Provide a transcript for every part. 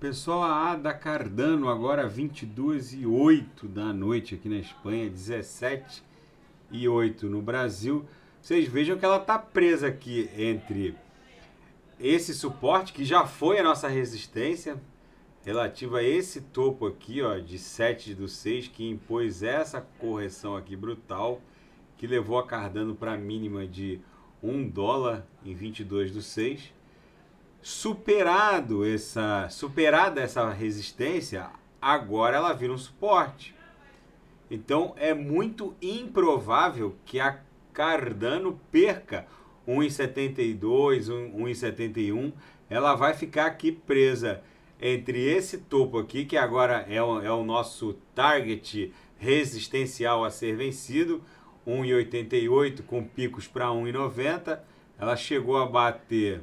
Pessoal, a Ada Cardano, agora 22 e 8 da noite aqui na Espanha, 17 e 8 no Brasil. Vocês vejam que ela está presa aqui entre esse suporte, que já foi a nossa resistência, relativa a esse topo aqui, ó, de 7 do 6, que impôs essa correção aqui brutal, que levou a Cardano para a mínima de 1 dólar em 22 do 6 superado essa superada essa resistência, agora ela vira um suporte. Então é muito improvável que a Cardano perca 1,72, 1,71. Ela vai ficar aqui presa entre esse topo aqui, que agora é o, é o nosso target resistencial a ser vencido, 1,88 com picos para 1,90. Ela chegou a bater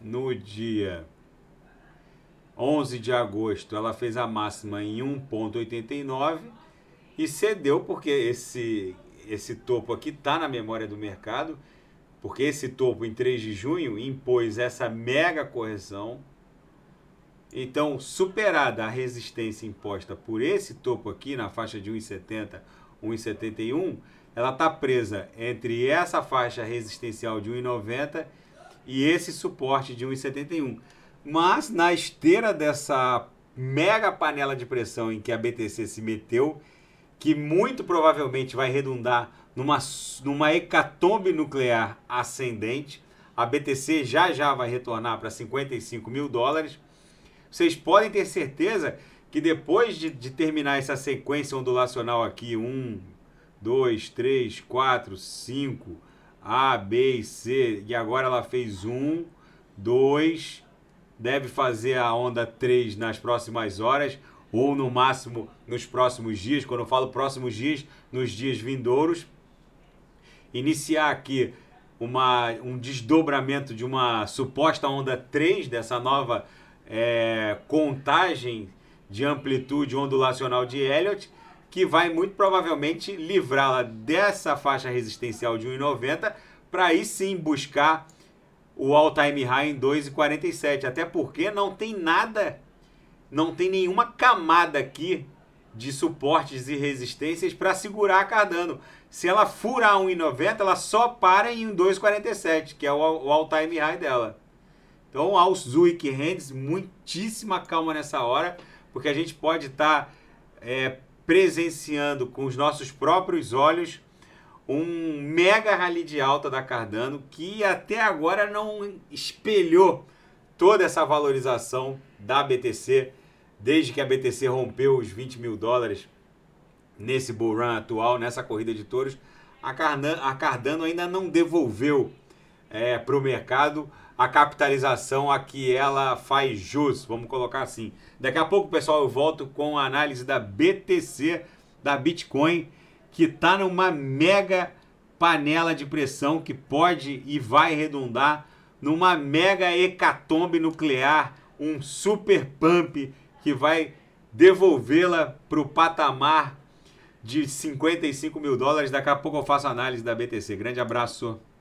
no dia 11 de agosto, ela fez a máxima em 1,89 e cedeu, porque esse, esse topo aqui está na memória do mercado, porque esse topo em 3 de junho impôs essa mega correção. Então, superada a resistência imposta por esse topo aqui, na faixa de 1,70, 1,71, ela está presa entre essa faixa resistencial de 1,90 e esse suporte de 1,71. Mas na esteira dessa mega panela de pressão em que a BTC se meteu, que muito provavelmente vai redundar numa, numa hecatombe nuclear ascendente, a BTC já já vai retornar para 55 mil dólares. Vocês podem ter certeza que depois de, de terminar essa sequência ondulacional aqui, 1, 2, 3, 4, 5, a, B e C, e agora ela fez um, dois, deve fazer a onda 3 nas próximas horas, ou no máximo nos próximos dias. Quando eu falo próximos dias, nos dias vindouros. Iniciar aqui uma, um desdobramento de uma suposta onda 3, dessa nova é, contagem de amplitude ondulacional de Elliott que vai muito provavelmente livrá-la dessa faixa resistencial de 1,90 para aí sim buscar o all-time high em 2,47. Até porque não tem nada, não tem nenhuma camada aqui de suportes e resistências para segurar a Cardano. Se ela furar 1,90, ela só para em 2,47, que é o all-time high dela. Então, aos Zwick Hands, muitíssima calma nessa hora, porque a gente pode estar tá, é, presenciando com os nossos próprios olhos um mega rally de alta da Cardano que até agora não espelhou toda essa valorização da BTC desde que a BTC rompeu os 20 mil dólares nesse bull run atual, nessa corrida de touros. A Cardano, ainda não devolveu é, para o mercado a capitalização a que ela faz jus, vamos colocar assim. Daqui a pouco, pessoal, eu volto com a análise da BTC, da Bitcoin, que está numa mega panela de pressão que pode e vai redundar numa mega hecatombe nuclear, um super pump que vai devolvê-la para o patamar de 55 mil dólares. Daqui a pouco eu faço análise da BTC. Grande abraço.